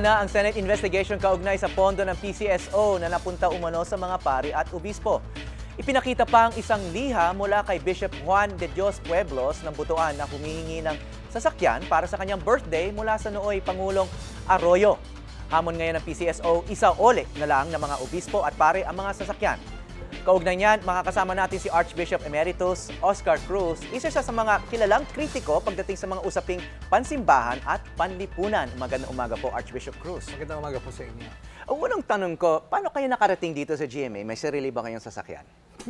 na ang Senate investigation kaugnay sa pondo ng PCSO na napunta umano sa mga pari at obispo. Ipinakita pa ang isang liha mula kay Bishop Juan de Dios Pueblos ng Butuan na humihingi ng sasakyan para sa kanyang birthday mula sa nooy Pangulong Arroyo. Hamon ngayon ng PCSO, isa ole na lang ng mga obispo at pare ang mga sasakyan Kaugnay niyan, makakasama natin si Archbishop Emeritus Oscar Cruz, isa siya sa mga kilalang kritiko pagdating sa mga usaping pansimbahan at panlipunan. Magandang umaga po, Archbishop Cruz. Magandang umaga po sa inyo. Ang unang tanong ko, paano kayo nakarating dito sa GMA? May sarili ba kayong sasakyan?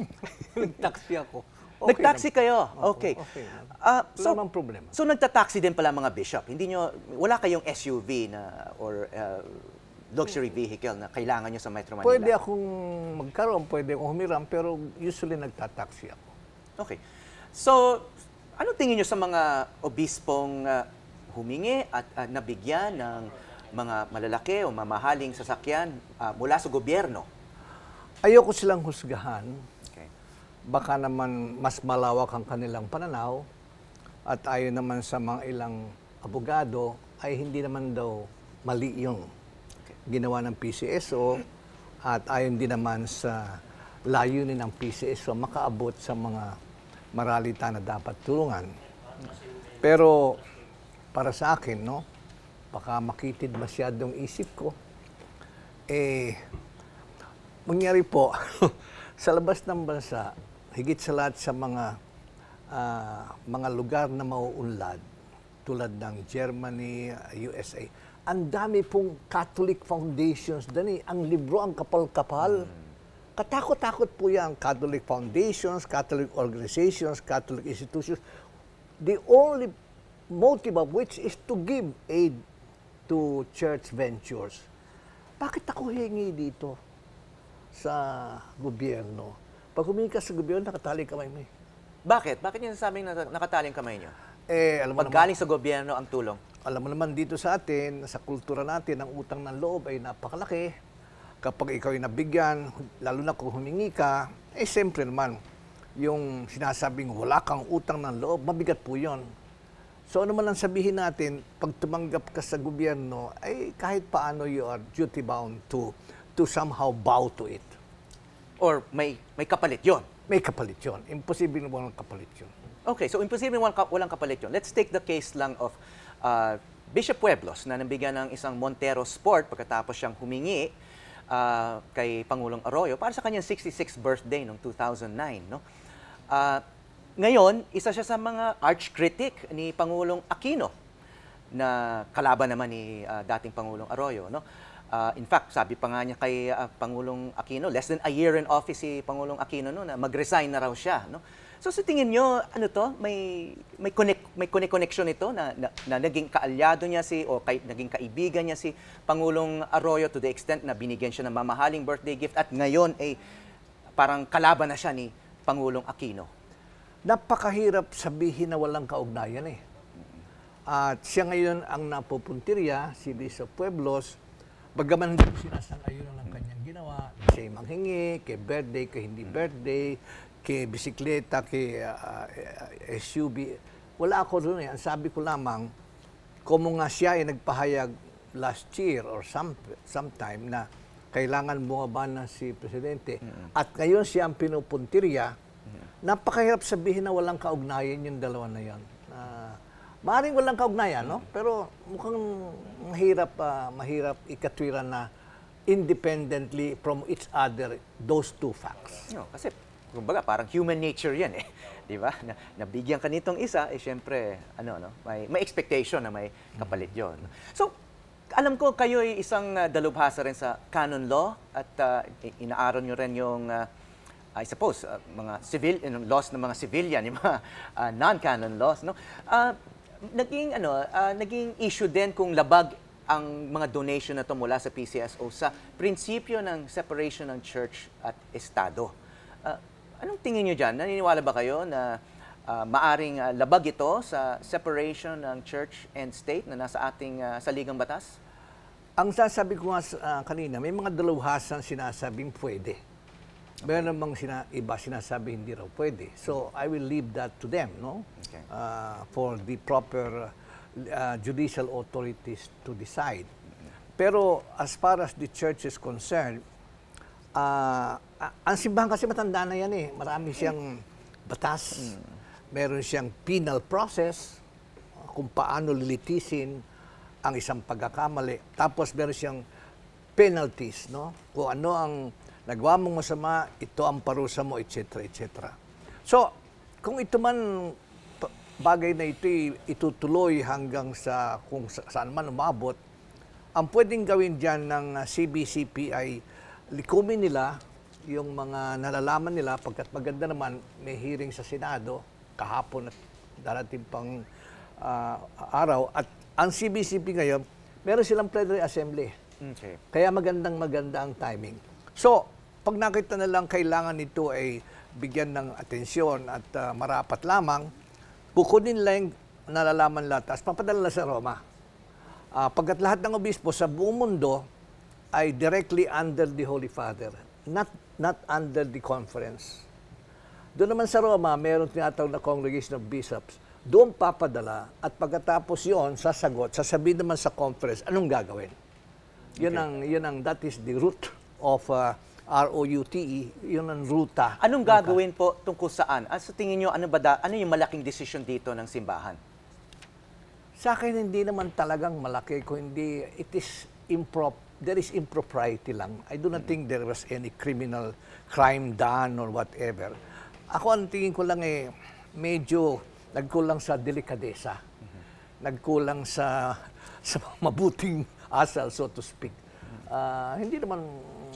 Nag-taxi ako. Okay Nag-taxi kayo? Okay. okay. Uh, so, Wala problema. So nagta-taxi din pala mga bishop? Hindi nyo, wala kayong SUV na or uh, luxury vehicle na kailangan nyo sa Metro Manila? Pwede akong magkaroon, pwede akong humiram, pero usually nagtataxi ako. Okay. So, ano tingin nyo sa mga obispong uh, humingi at uh, nabigyan ng mga malalaki o mamahaling sasakyan uh, mula sa gobyerno? Ayoko silang husgahan. Okay. Baka naman mas malawak ang kanilang pananaw at ayon naman sa mga ilang abogado ay hindi naman daw mali yung ginawa ng PCSO at ayon din naman sa layunin ng PCSO makaabot sa mga maralita na dapat tulungan. Pero para sa akin, no, baka makitid masyadong isip ko, eh, mangyari po, sa labas ng bansa, higit sa lahat sa mga uh, mga lugar na mauunlad, tulad ng Germany, USA, ang dami pong Catholic foundations dani. Ang libro ang kapal-kapal. Katakot-takot po yan. Catholic foundations, Catholic organizations, Catholic institutions. The only motive of which is to give aid to church ventures. Bakit ako hingi dito sa gobyerno? Pag humingi ka sa gobyerno, nakatali kamay mo eh. Bakit? Bakit yung nakatali nakataling kamay niyo? Eh, alam mo Pag galing sa gobyerno ang tulong? alam mo naman dito sa atin, sa kultura natin, ang utang ng loob ay napakalaki. Kapag ikaw ay nabigyan, lalo na kung humingi ka, eh siyempre naman, yung sinasabing wala kang utang ng loob, mabigat po yon. So ano man lang sabihin natin, pag tumanggap ka sa gobyerno, ay kahit paano you are duty bound to, to somehow bow to it. Or may, may kapalit yon? May kapalit yon. Imposible walang kapalit yon. Okay, so imposible walang, walang kapalit yon. Let's take the case lang of uh, Bishop Pueblos na nabigyan ng isang Montero Sport pagkatapos siyang humingi uh, kay Pangulong Arroyo para sa kanyang 66th birthday noong 2009. No? Uh, ngayon, isa siya sa mga arch critic ni Pangulong Aquino na kalaban naman ni uh, dating Pangulong Arroyo. No? Uh, in fact, sabi pa nga niya kay uh, Pangulong Aquino, less than a year in office si Pangulong Aquino no, na mag-resign na raw siya. No? So sa tingin nyo, ano to, may may connect may connect connection ito na, na, na naging kaalyado niya si o kay, naging kaibigan niya si Pangulong Arroyo to the extent na binigyan siya ng mamahaling birthday gift at ngayon ay eh, parang kalaban na siya ni Pangulong Aquino. Napakahirap sabihin na walang kaugnayan eh. At siya ngayon ang napupuntirya, si Bishop Pueblos, bagaman hindi ko sinasang ng ginawa. Siya yung manghingi, kay birthday, kay hindi mm. birthday, kay bisikleta, kay uh, ah, eh, SUV. Wala ako doon eh. Ang sabi ko lamang, kung nga siya ay nagpahayag last year or some, sometime na kailangan bumaba na si Presidente. hmm At ngayon siya ang pinupuntirya. hmm Napakahirap sabihin na walang kaugnayan yung dalawa na yan. Uh, Maaring walang kaugnayan, no? Pero mukhang mahirap, uh, mahirap ikatwiran na independently from each other those two facts. No, kasi kumbaga parang human nature 'yan eh. 'Di ba? Na, nabigyan ka nitong isa, eh syempre ano no, may may expectation na may kapalit 'yon. So, alam ko kayo ay isang ah, dalubhasa rin sa canon law at uh, ah, inaaron niyo rin yung uh, I suppose uh, mga civil yung laws ng mga civilian, yung mga uh, non-canon laws, no? Uh, naging ano, uh, naging issue din kung labag ang mga donation na to mula sa PCSO sa prinsipyo ng separation ng church at Estado. Uh, anong tingin niyo diyan? Naniniwala ba kayo na uh, maaring uh, labag ito sa separation ng church and state na nasa ating uh, saligang batas? Ang sasabi ko nga uh, kanina, may mga daluhasan sinasabing pwede. Okay. Meron namang sina iba sinasabi hindi raw pwede. So I will leave that to them, no? Okay. Uh, for the proper uh, judicial authorities to decide. Pero as far as the church is concerned, uh, ang simbahan kasi matanda na yan eh. Marami siyang batas, meron siyang penal process uh, kung paano lilitisin ang isang pagkakamali. Tapos meron siyang penalties, no? Kung ano ang nagawa mong masama, ito ang parusa mo, etc., etc. So, kung ito man bagay na ito itutuloy hanggang sa kung saan man umabot, ang pwedeng gawin dyan ng ah, CBCP ay likumin nila yung mga nalalaman nila pagkat maganda naman may hearing sa Senado kahapon at darating pang uh, araw at ang CBCP ngayon meron silang plenary assembly. Okay. Kaya magandang maganda ang timing. So, pag nakita na lang kailangan nito ay bigyan ng atensyon at uh, marapat lamang, Kukunin lang nalalaman lahat, tapos papadala sa Roma. Uh, pagkat lahat ng obispo sa buong mundo ay directly under the Holy Father, not, not under the conference. Doon naman sa Roma, meron tinatawag na Congregation of Bishops. Doon papadala at pagkatapos yon sasagot, sasabihin naman sa conference, anong gagawin? Yun, okay. ang, yun ang, that is the root of uh, R-O-U-T-E, yun ang ruta. Anong gagawin po tungkol saan? At ah, sa tingin nyo, ano, ba da, ano yung malaking decision dito ng simbahan? Sa akin, hindi naman talagang malaki, kundi it is improp there is impropriety lang. I do not mm. think there was any criminal crime done or whatever. Ako, ang tingin ko lang eh, medyo nagkulang sa delikadesa. Mm-hmm. Nagkulang sa, sa mabuting asal, so to speak uh, hindi naman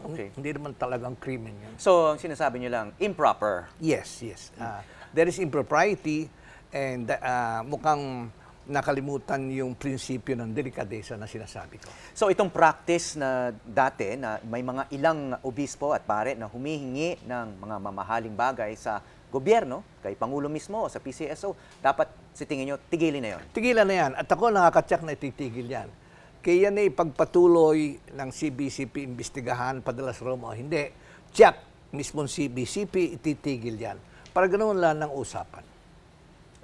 okay. hindi naman talagang krimen yan. So, ang sinasabi niyo lang, improper. Yes, yes. Uh, there is impropriety and uh, mukhang nakalimutan yung prinsipyo ng delikadesa na sinasabi ko. So itong practice na dati na may mga ilang obispo at pare na humihingi ng mga mamahaling bagay sa gobyerno, kay Pangulo mismo o sa PCSO, dapat si tingin nyo, tigilin na yon. Tigilan na yan. At ako nakakatsak na ititigil yan. Kaya na ipagpatuloy eh, ng CBCP imbestigahan, padalas Roma o hindi, tiyak, mismong CBCP ititigil yan. Para ganoon lang ng usapan.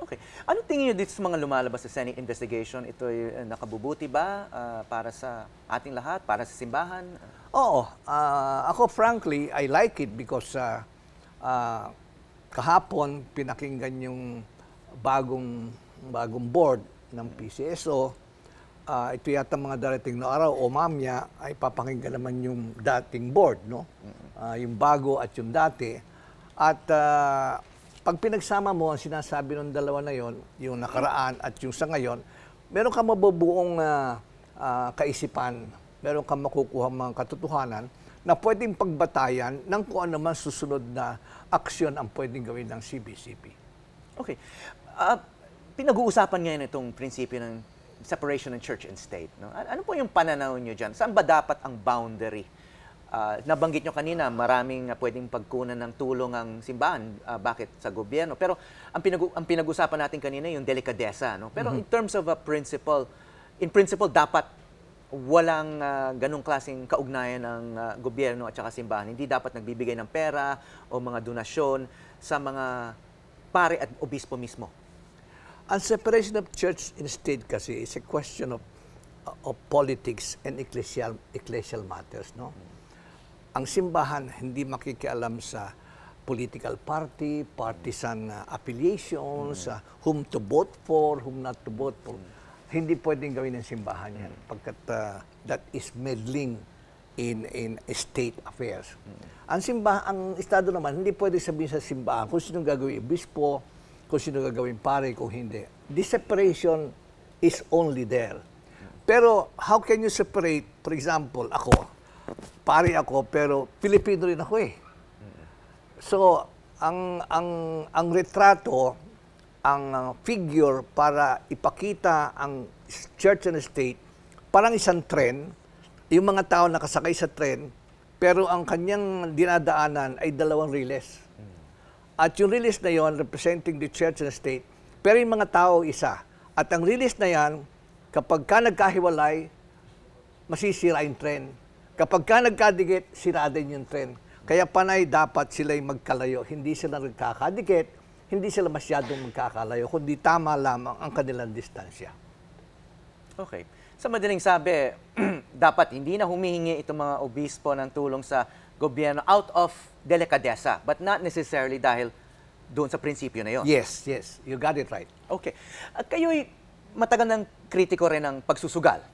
Okay. Ano tingin niyo dito sa mga lumalabas sa Senate investigation? Ito ay eh, nakabubuti ba uh, para sa ating lahat, para sa simbahan? Oo. Uh, ako, frankly, I like it because uh, uh, kahapon pinakinggan yung bagong bagong board ng PCSO uh, ito yata mga darating na araw o mamya ay papakinggan naman yung dating board, no? Uh, yung bago at yung dati. At uh, pag pinagsama mo ang sinasabi ng dalawa na yon, yung nakaraan at yung sa ngayon, meron kang mabubuong uh, uh, kaisipan, meron kang makukuha mga katotohanan na pwedeng pagbatayan ng kung ano man susunod na aksyon ang pwedeng gawin ng CBCP. Okay. Uh, pinag-uusapan ngayon itong prinsipyo ng separation ng church and state. No? Ano po yung pananaw nyo dyan? Saan ba dapat ang boundary? Uh, nabanggit nyo kanina, maraming uh, pwedeng pagkunan ng tulong ang simbahan. Uh, bakit? Sa gobyerno. Pero ang, pinag- ang pinag-usapan natin kanina yung delikadesa. No? Pero mm-hmm. in terms of a principle, in principle, dapat walang uh, ganong klaseng kaugnayan ng uh, gobyerno at saka simbahan. Hindi dapat nagbibigay ng pera o mga donasyon sa mga pare at obispo mismo. Ang separation of church and state kasi is a question of of politics and ecclesial ecclesial matters, no? Ang simbahan hindi makikialam sa political party, partisan uh, affiliations, mm. uh, whom to vote for, whom not to vote for. Hindi pwedeng gawin ng simbahan yan mm. pagkat uh, that is meddling in in state affairs. Mm. Ang simbahan, ang estado naman hindi pwedeng sabihin sa simbahan kung sino gagawin, bispo, kung sino gagawin pare, kung hindi. This separation is only there. Pero how can you separate, for example, ako, pare ako, pero Filipino rin ako eh. So, ang, ang, ang retrato, ang uh, figure para ipakita ang church and state, parang isang tren, yung mga tao nakasakay sa tren, pero ang kanyang dinadaanan ay dalawang riles. Mm. At yung release na yon representing the church and state, pero yung mga tao isa. At ang release na yan, kapag ka nagkahiwalay, masisira yung trend. Kapag ka nagkadikit, sira din yung trend. Kaya panay dapat sila'y magkalayo. Hindi sila nagkakadikit, hindi sila masyadong magkakalayo, kundi tama lamang ang kanilang distansya. Okay. Sa madaling sabi, dapat hindi na humihingi itong mga obispo ng tulong sa gobyerno out of delikadesa, but not necessarily dahil doon sa prinsipyo na yon. Yes, yes. You got it right. Okay. Uh, kayo'y matagal ng kritiko rin ng pagsusugal.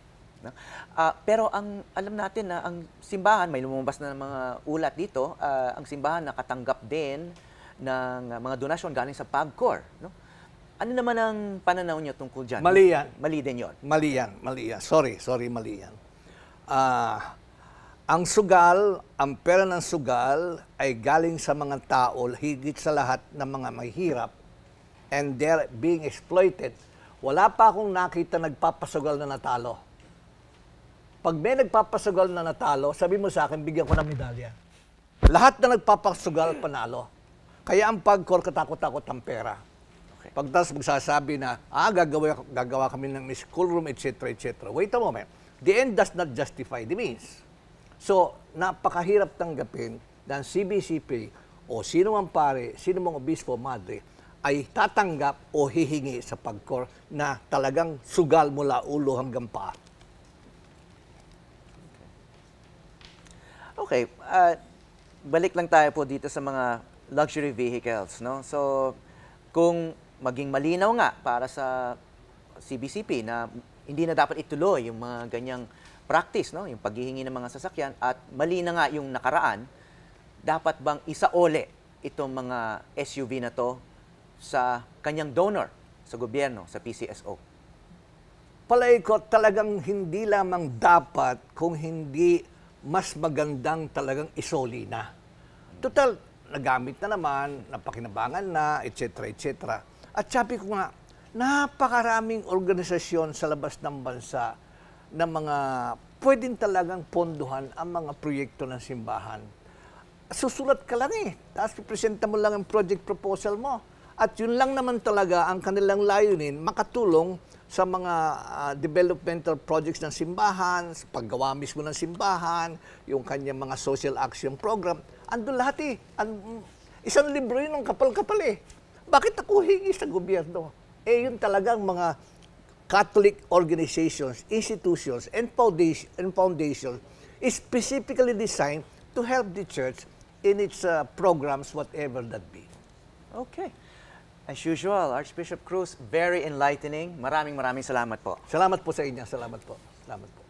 No? Uh, pero ang alam natin na ang simbahan, may lumabas na ng mga ulat dito, uh, ang simbahan nakatanggap din ng mga donasyon galing sa PAGCOR. No? Ano naman ang pananaw niyo tungkol dyan? Mali yan. Mali din yon. Mali yan, mali yan. Sorry, sorry, mali yan. Uh, ang sugal, ang pera ng sugal ay galing sa mga tao higit sa lahat ng mga mahirap and they're being exploited. Wala pa akong nakita nagpapasugal na natalo. Pag may nagpapasugal na natalo, sabi mo sa akin, bigyan ko ng medalya. Lahat na nagpapasugal, panalo. Kaya ang pagkor, katakot-takot ang pera. Okay. Pag tapos magsasabi na, ah, gagawa, gagawa kami ng schoolroom, etc., etc. Wait a moment. The end does not justify the means. So, napakahirap tanggapin ng CBCP o sino mang pare, sino mang obispo, madre, ay tatanggap o hihingi sa pagkor na talagang sugal mula ulo hanggang paa. Okay, uh, balik lang tayo po dito sa mga luxury vehicles, no? So, kung maging malinaw nga para sa CBCP na hindi na dapat ituloy yung mga ganyang practice, no? yung paghihingi ng mga sasakyan at mali na nga yung nakaraan, dapat bang isaole itong mga SUV na to sa kanyang donor sa gobyerno, sa PCSO? Palay ko talagang hindi lamang dapat kung hindi mas magandang talagang isoli na. Total, nagamit na naman, napakinabangan na, etc. etc. At sabi ko nga, napakaraming organisasyon sa labas ng bansa ng mga pwedeng talagang ponduhan ang mga proyekto ng simbahan. Susulat ka lang eh. Tapos presenta mo lang ang project proposal mo. At yun lang naman talaga ang kanilang layunin, makatulong sa mga uh, developmental projects ng simbahan, sa paggawa mismo ng simbahan, yung kanyang mga social action program. Ando lahat eh. And, isang libro yun ng kapal-kapal eh. Bakit ako hingi sa gobyerno? Eh yun talagang mga Catholic organizations, institutions, and, foundation, and foundations is specifically designed to help the church in its uh, programs, whatever that be. Okay. As usual, Archbishop Cruz, very enlightening. Maraming maraming salamat po. Salamat po sa inyo. Salamat po. Salamat po.